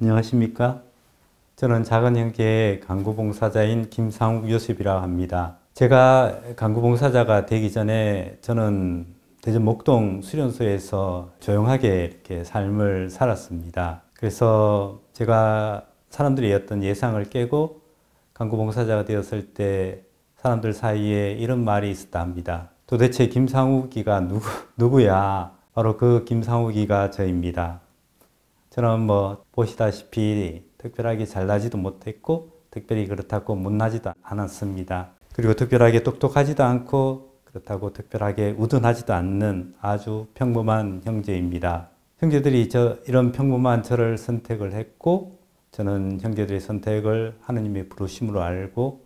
안녕하십니까? 저는 작은 형제의 강구봉사자인 김상욱 요셉이라 합니다. 제가 강구봉사자가 되기 전에 저는 대전 목동 수련소에서 조용하게 이렇게 삶을 살았습니다. 그래서 제가 사람들이 어떤 예상을 깨고 강구봉사자가 되었을 때 사람들 사이에 이런 말이 있었다 합니다. 도대체 김상욱이가 누구, 누구야? 바로 그 김상욱이가 저입니다. 저는 뭐 보시다시피 특별하게 잘나지도 못했고 특별히 그렇다고 못나지도 않았습니다. 그리고 특별하게 똑똑하지도 않고 그렇다고 특별하게 우둔하지도 않는 아주 평범한 형제입니다. 형제들이 저 이런 평범한 저를 선택을 했고 저는 형제들의 선택을 하느님의 부르심으로 알고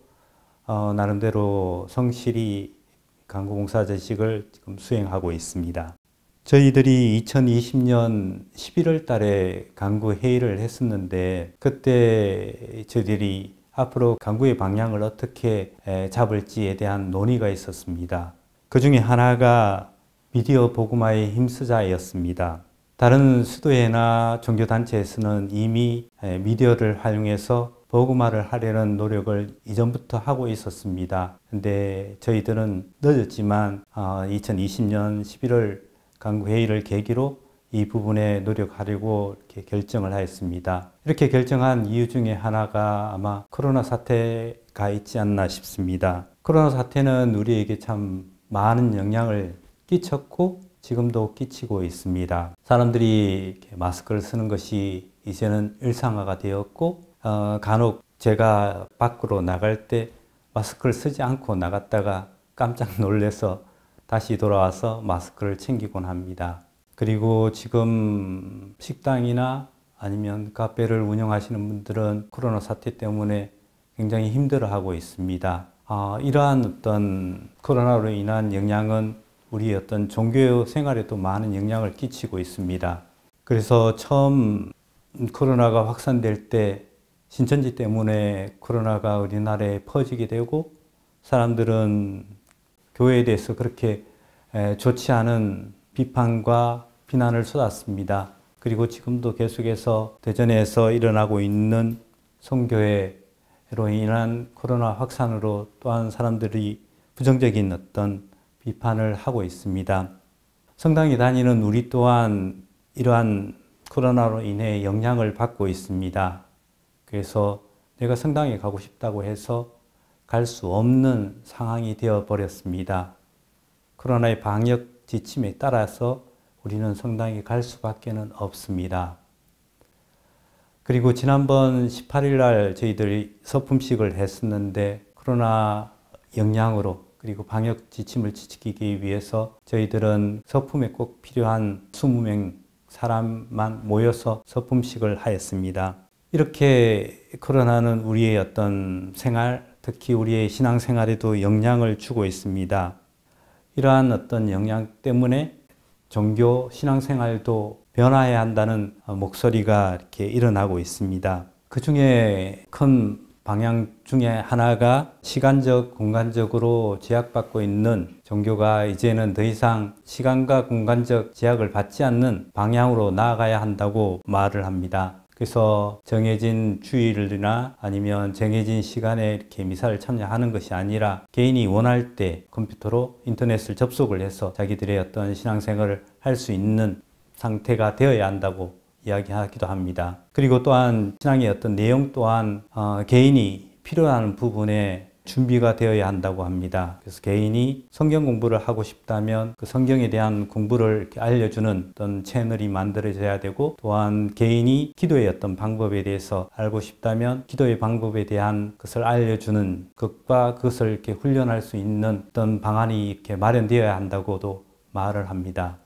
어, 나름대로 성실히 강구봉사 제식을 지금 수행하고 있습니다. 저희들이 2020년 11월 달에 강구 회의를 했었는데 그때 저희들이 앞으로 강구의 방향을 어떻게 잡을지에 대한 논의가 있었습니다. 그 중에 하나가 미디어 보그마의 힘쓰자였습니다. 다른 수도회나 종교단체에서는 이미 미디어를 활용해서 보그마를 하려는 노력을 이전부터 하고 있었습니다. 근데 저희들은 늦었지만 2020년 어, 11월 강구회의를 계기로 이 부분에 노력하려고 이렇게 결정을 하였습니다. 이렇게 결정한 이유 중에 하나가 아마 코로나 사태가 있지 않나 싶습니다. 코로나 사태는 우리에게 참 많은 영향을 끼쳤고 지금도 끼치고 있습니다. 사람들이 마스크를 쓰는 것이 이제는 일상화가 되었고 어, 간혹 제가 밖으로 나갈 때 마스크를 쓰지 않고 나갔다가 깜짝 놀래서 다시 돌아와서 마스크를 챙기곤 합니다. 그리고 지금 식당이나 아니면 카페를 운영하시는 분들은 코로나 사태 때문에 굉장히 힘들어하고 있습니다. 아, 이러한 어떤 코로나로 인한 영향은 우리 어떤 종교 생활에도 많은 영향을 끼치고 있습니다. 그래서 처음 코로나가 확산될 때 신천지 때문에 코로나가 우리나라에 퍼지게 되고 사람들은 교회에 대해서 그렇게 좋지 않은 비판과 비난을 쏟았습니다. 그리고 지금도 계속해서 대전에서 일어나고 있는 성교회로 인한 코로나 확산으로 또한 사람들이 부정적인 어떤 비판을 하고 있습니다. 성당에 다니는 우리 또한 이러한 코로나로 인해 영향을 받고 있습니다. 그래서 내가 성당에 가고 싶다고 해서 갈수 없는 상황이 되어 버렸습니다. 코로나의 방역 지침에 따라서 우리는 성당에 갈수밖에 없습니다. 그리고 지난번 18일 날 저희들이 서품식을 했었는데 코로나 영향으로 그리고 방역 지침을 지키기 위해서 저희들은 서품에 꼭 필요한 20명 사람만 모여서 서품식을 하였습니다. 이렇게 코로나는 우리의 어떤 생활 특히 우리의 신앙생활에도 영향을 주고 있습니다. 이러한 어떤 영향 때문에 종교 신앙생활도 변화해야 한다는 목소리가 이렇게 일어나고 있습니다. 그 중에 큰 방향 중에 하나가 시간적, 공간적으로 제약받고 있는 종교가 이제는 더 이상 시간과 공간적 제약을 받지 않는 방향으로 나아가야 한다고 말을 합니다. 그래서 정해진 주일이나 아니면 정해진 시간에 이렇게 미사를 참여하는 것이 아니라 개인이 원할 때 컴퓨터로 인터넷을 접속을 해서 자기들의 어떤 신앙생활을 할 수 있는 상태가 되어야 한다고 이야기하기도 합니다. 그리고 또한 신앙의 어떤 내용 또한 어, 개인이 필요한 부분에 준비가 되어야 한다고 합니다. 그래서 개인이 성경 공부를 하고 싶다면 그 성경에 대한 공부를 알려주는 어떤 채널이 만들어져야 되고 또한 개인이 기도의 어떤 방법에 대해서 알고 싶다면 기도의 방법에 대한 것을 알려주는 것과 그것을 이렇게 훈련할 수 있는 어떤 방안이 이렇게 마련되어야 한다고도 말을 합니다.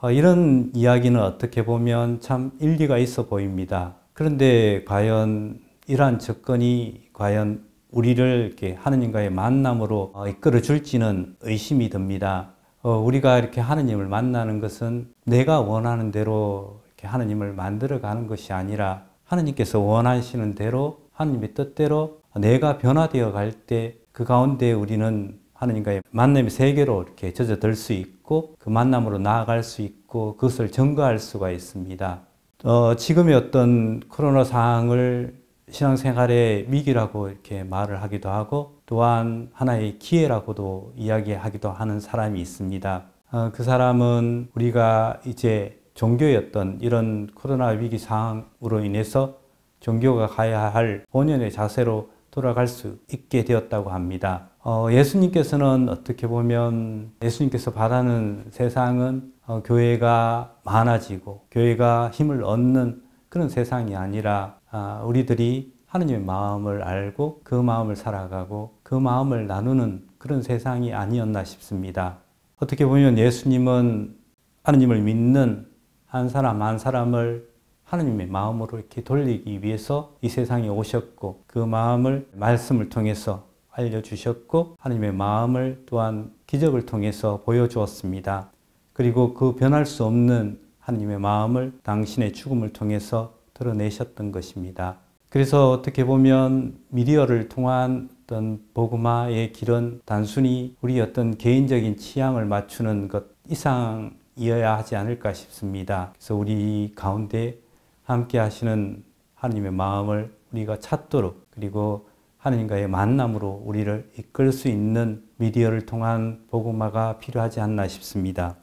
어, 이런 이야기는 어떻게 보면 참 일리가 있어 보입니다. 그런데 과연 이러한 접근이 과연 우리를 이렇게 하느님과의 만남으로 어, 이끌어 줄지는 의심이 듭니다. 어, 우리가 이렇게 하느님을 만나는 것은 내가 원하는 대로 이렇게 하느님을 만들어 가는 것이 아니라 하느님께서 원하시는 대로 하느님의 뜻대로 내가 변화되어 갈 때 그 가운데 우리는 하느님과의 만남의 세계로 이렇게 젖어들 수 있고 그 만남으로 나아갈 수 있고 그것을 증거할 수가 있습니다. 어, 지금의 어떤 코로나 상황을 신앙생활의 위기라고 이렇게 말을 하기도 하고 또한 하나의 기회라고도 이야기하기도 하는 사람이 있습니다. 어, 그 사람은 우리가 이제 종교였던 이런 코로나 위기 상황으로 인해서 종교가 가야 할 본연의 자세로 돌아갈 수 있게 되었다고 합니다. 어, 예수님께서는 어떻게 보면 예수님께서 바라는 세상은 어, 교회가 많아지고 교회가 힘을 얻는 그런 세상이 아니라 아, 우리들이 하느님의 마음을 알고 그 마음을 살아가고 그 마음을 나누는 그런 세상이 아니었나 싶습니다. 어떻게 보면 예수님은 하느님을 믿는 한 사람 한 사람을 하느님의 마음으로 이렇게 돌리기 위해서 이 세상에 오셨고 그 마음을 말씀을 통해서 알려주셨고 하느님의 마음을 또한 기적을 통해서 보여주었습니다. 그리고 그 변할 수 없는 하느님의 마음을 당신의 죽음을 통해서 드러내셨던 것입니다. 그래서 어떻게 보면 미디어를 통한 어떤 보그마의 길은 단순히 우리 어떤 개인적인 취향을 맞추는 것 이상이어야 하지 않을까 싶습니다. 그래서 우리 가운데 함께 하시는 하나님의 마음을 우리가 찾도록 그리고 하나님과의 만남으로 우리를 이끌 수 있는 미디어를 통한 보그마가 필요하지 않나 싶습니다.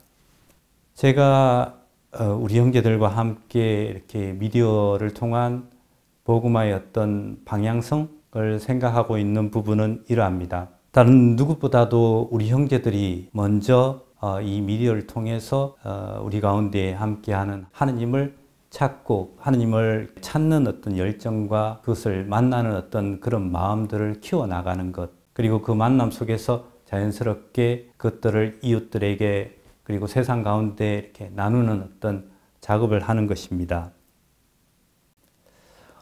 제가 어, 우리 형제들과 함께 이렇게 미디어를 통한 복음화의 어떤 방향성을 생각하고 있는 부분은 이러합니다. 다른 누구보다도 우리 형제들이 먼저 어, 이 미디어를 통해서 어, 우리 가운데 함께하는 하느님을 찾고 하느님을 찾는 어떤 열정과 그것을 만나는 어떤 그런 마음들을 키워나가는 것 그리고 그 만남 속에서 자연스럽게 그것들을 이웃들에게 그리고 세상 가운데 이렇게 나누는 어떤 작업을 하는 것입니다.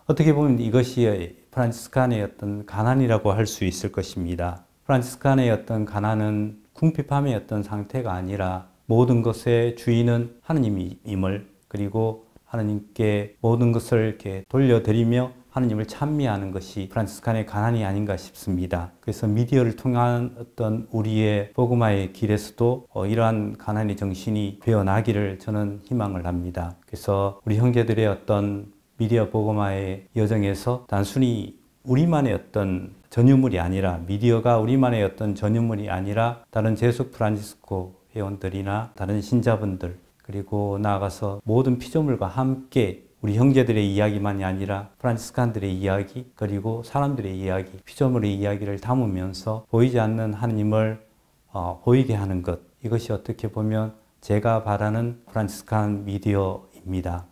어떻게 보면 이것이 프란치스칸의 어떤 가난이라고 할 수 있을 것입니다. 프란치스칸의 어떤 가난은 궁핍함의 어떤 상태가 아니라 모든 것의 주인은 하느님임을 그리고 하느님께 모든 것을 이렇게 돌려드리며 하느님을 찬미하는 것이 프란치스칸의 가난이 아닌가 싶습니다. 그래서 미디어를 통한 어떤 우리의 복음화의 길에서도 어, 이러한 가난의 정신이 배어나기를 저는 희망을 합니다. 그래서 우리 형제들의 어떤 미디어 복음화의 여정에서 단순히 우리만의 어떤 전유물이 아니라 미디어가 우리만의 어떤 전유물이 아니라 다른 제수 프란치스코 회원들이나 다른 신자분들 그리고 나아가서 모든 피조물과 함께 우리 형제들의 이야기만이 아니라 프란치스칸들의 이야기 그리고 사람들의 이야기 피조물의 이야기를 담으면서 보이지 않는 하나님을 어, 보이게 하는 것 이것이 어떻게 보면 제가 바라는 프란치스칸 미디어입니다.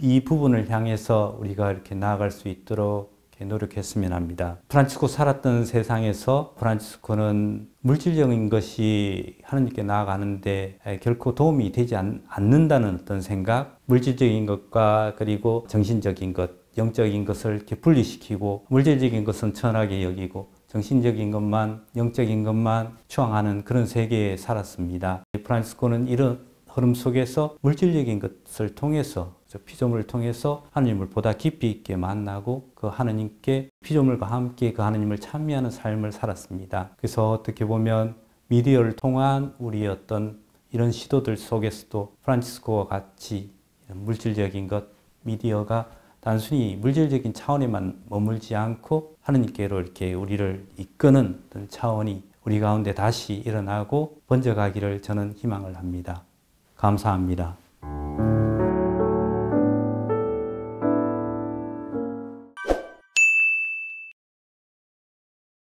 이 부분을 향해서 우리가 이렇게 나아갈 수 있도록 노력했으면 합니다. 프란치스코 살았던 세상에서 프란치스코는 물질적인 것이 하나님께 나아가는데 결코 도움이 되지 않, 는다는 어떤 생각, 물질적인 것과 그리고 정신적인 것, 영적인 것을 이렇게 분리시키고 물질적인 것은 천하게 여기고 정신적인 것만 영적인 것만 추앙하는 그런 세계에 살았습니다. 프란치스코는 이런 흐름 속에서 물질적인 것을 통해서 그래서 피조물을 통해서 하느님을 보다 깊이 있게 만나고 그 하느님께 피조물과 함께 그 하느님을 찬미하는 삶을 살았습니다. 그래서 어떻게 보면 미디어를 통한 우리 어떤 이런 시도들 속에서도 프란치스코와 같이 물질적인 것, 미디어가 단순히 물질적인 차원에만 머물지 않고 하느님께로 이렇게 우리를 이끄는 어떤 차원이 우리 가운데 다시 일어나고 번져가기를 저는 희망을 합니다. 감사합니다.